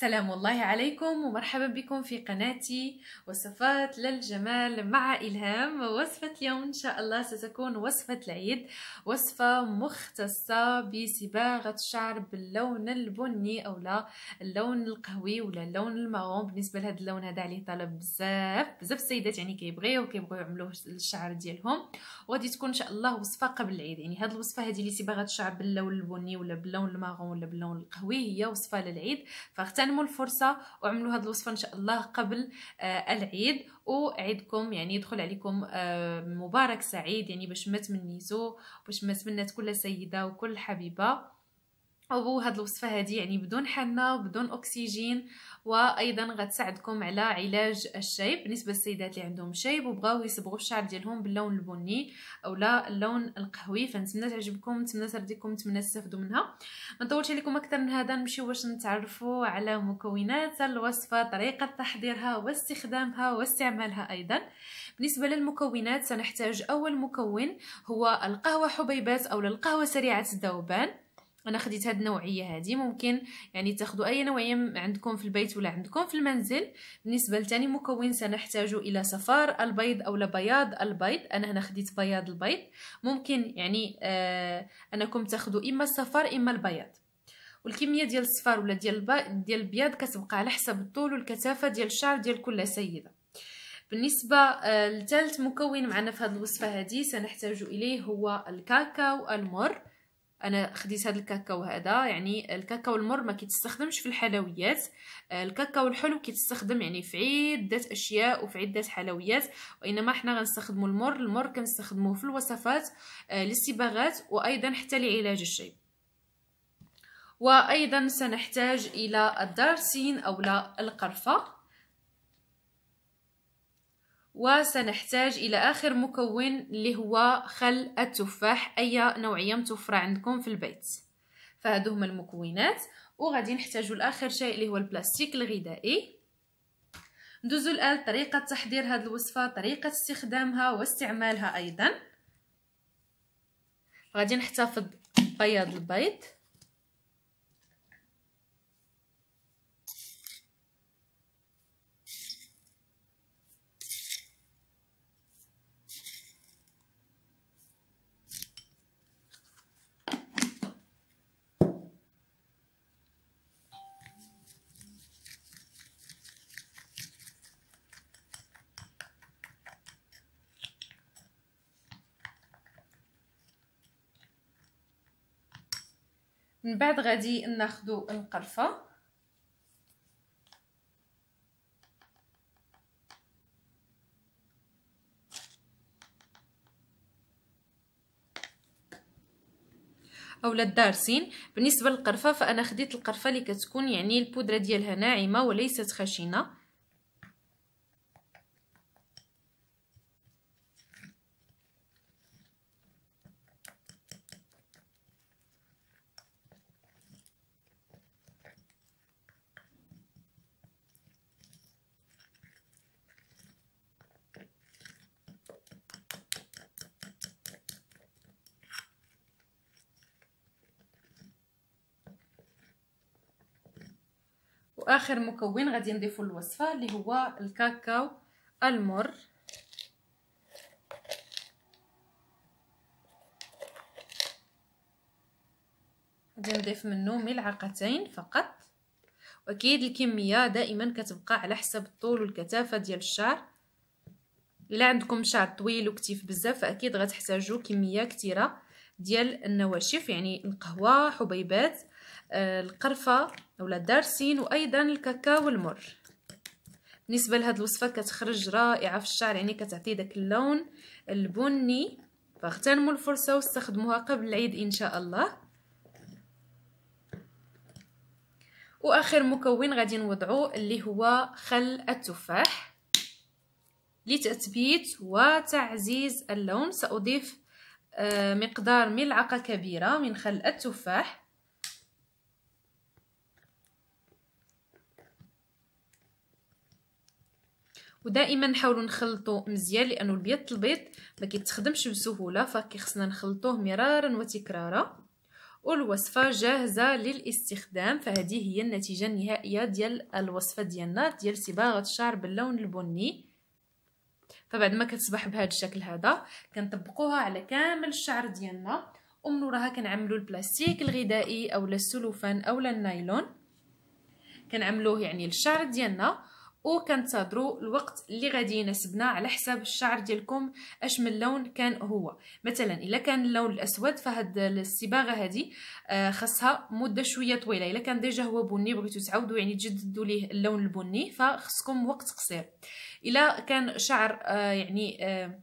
سلام الله عليكم ومرحبا بكم في قناتي وصفات للجمال مع إلهام وصفة اليوم إن شاء الله ستكون وصفة العيد وصفة مختصة بصباغة الشعر باللون البني أو لا اللون القهوي ولا اللون المارون بالنسبة لهذا اللون هذا عليه طلب بزاف بزاف السيدات يعني كيبغيو كيبغيو يعملوه الشعر ديالهم وغادي تكون إن شاء الله وصفة قبل العيد يعني هذه الوصفة هذه لصباغة الشعر باللون البني ولا باللون المارون ولا باللون القهوي هي وصفة للعيد فاختنا اغتنموا الفرصه وعملوا هذه الوصفه ان شاء الله قبل آه، العيد وعيدكم يعني يدخل عليكم آه، مبارك سعيد يعني باش ما تمنيتو باش ما تمنت كل سيده وكل حبيبه او هاد الوصفه هذه يعني بدون حنه وبدون اكسجين وايضا غتساعدكم على علاج الشيب بالنسبه للسيدات اللي عندهم شيب وبغاو يصبغوا الشعر ديالهم باللون البني اولا اللون القهوي فنتمنى تعجبكم نتمنى ترضيكم نتمنى تستافدوا منها ما نطولش عليكم اكثر من هذا نمشيو باش نتعرفوا على مكونات الوصفه طريقه تحضيرها واستخدامها واستعمالها ايضا بالنسبه للمكونات سنحتاج اول مكون هو القهوه حبيبات او القهوه سريعه الذوبان انا خديت هاد النوعيه هذه ممكن يعني تاخذوا اي نوعيه عندكم في البيت ولا عندكم في المنزل بالنسبه لثاني مكون سنحتاج الى صفار البيض او بياض البيض انا هنا خديت بياض البيض ممكن يعني آه انكم تاخذوا اما الصفار اما البياض والكميه ديال الصفار ولا ديال ديال البياض كتبقى على حسب الطول والكثافه ديال الشعر ديال كل سيده بالنسبه آه، لثالث مكون معنا في هذه الوصفه هذه سنحتاج اليه هو الكاكاو المر انا خديت هذا الكاكاو هذا يعني الكاكاو المر ما كيتستخدمش في الحلويات آه، الكاكاو الحلو كيتستخدم يعني في عده اشياء وفي عده حلويات وانما حنا غنستخدموا المر المر كنستخدموه في الوصفات آه، للصباغات وايضا حتى لعلاج الشيب وايضا سنحتاج الى الدارسين او القرفه وسنحتاج إلى آخر مكون اللي هو خل التفاح أي نوعية متوفرة عندكم في البيت فهادو هما المكونات وغادي نحتاجو لآخر شيء اللي هو البلاستيك الغذائي ندوزو الآن طريقة تحضير هذه الوصفة طريقة استخدامها واستعمالها أيضا غادي نحتفظ بياض البيض من بعد غادي ناخذ القرفه اولا الدارسين بالنسبه للقرفه فانا خديت القرفه اللي كتكون يعني البودره ديالها ناعمه وليست خشنه واخر مكون غادي نضيفو للوصفه اللي هو الكاكاو المر غادي نضيف منه ملعقتين فقط واكيد الكميه دائما كتبقى على حسب الطول والكثافه ديال الشعر الا عندكم شعر طويل وكثيف بزاف فاكيد غتحتاجوا كميه كثيره ديال النواشف يعني القهوه حبيبات آه، القرفه اولا الدارسين وايضا الكاكاو المر بالنسبه لهاد الوصفه كتخرج رائعه في الشعر يعني كتعطي داك اللون البني فاغتنموا الفرصه واستخدموها قبل العيد ان شاء الله واخر مكون غادي نوضعو اللي هو خل التفاح لتثبيت وتعزيز اللون ساضيف آه، مقدار ملعقه كبيره من خل التفاح ودائما نحاولوا نخلطوا مزيان لانه البيض البيض ما كيتخدمش بسهوله فكيخصنا نخلطوه مرارا وتكرارا والوصفه جاهزه للاستخدام فهذه هي النتيجه النهائيه ديال الوصفه ديالنا ديال صباغه الشعر باللون البني فبعد ما كتصبح بهذا الشكل هذا كنطبقوها على كامل الشعر ديالنا ومن وراها كنعملوا البلاستيك الغذائي اولا السلوفان اولا النايلون كنعملوه يعني للشعر ديالنا وكنتظروا الوقت اللي غادي يناسبنا على حساب الشعر ديالكم اش من لون كان هو مثلا الا كان اللون الاسود فهاد الصباغه هذه آه، خاصها مده شويه طويله الا كان ديجا هو بني بغيتو تعاودوا يعني تجددوا ليه اللون البني فخصكم وقت قصير الا كان شعر آه، يعني آه،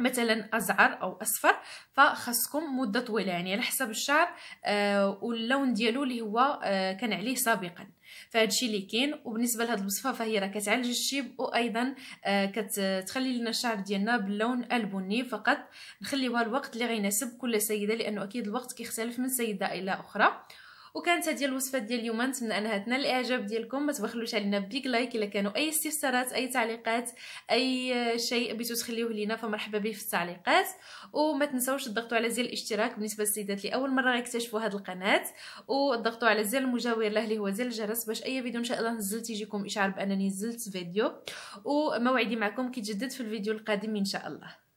مثلا ازعر او اصفر فخاصكم مده طويله يعني على حسب الشعر آه واللون ديالو اللي هو آه كان عليه سابقا فهادشي اللي كاين وبالنسبه لهاد الوصفه فهي راه كتعالج الشيب وايضا آه كتخلي لنا الشعر ديالنا باللون البني فقط نخليوها الوقت اللي غيناسب كل سيده لانه اكيد الوقت كيختلف من سيده الى اخرى وكانت هذه الوصفه ديال اليوم نتمنى انها تنال الاعجاب ديالكم ما تبخلوش علينا بيك لايك الا كانوا اي استفسارات اي تعليقات اي شيء بغيتو تخليوه لينا فمرحبا به في التعليقات وما تنساوش تضغطوا على زر الاشتراك بالنسبه للسيدات اللي اول مره غيكتشفوا هاد القناه وضغطوا على زر المجاور له اللي هو زر الجرس باش اي فيديو ان شاء الله نزلت يجيكم اشعار بانني نزلت فيديو وموعدي معكم كيتجدد في الفيديو القادم ان شاء الله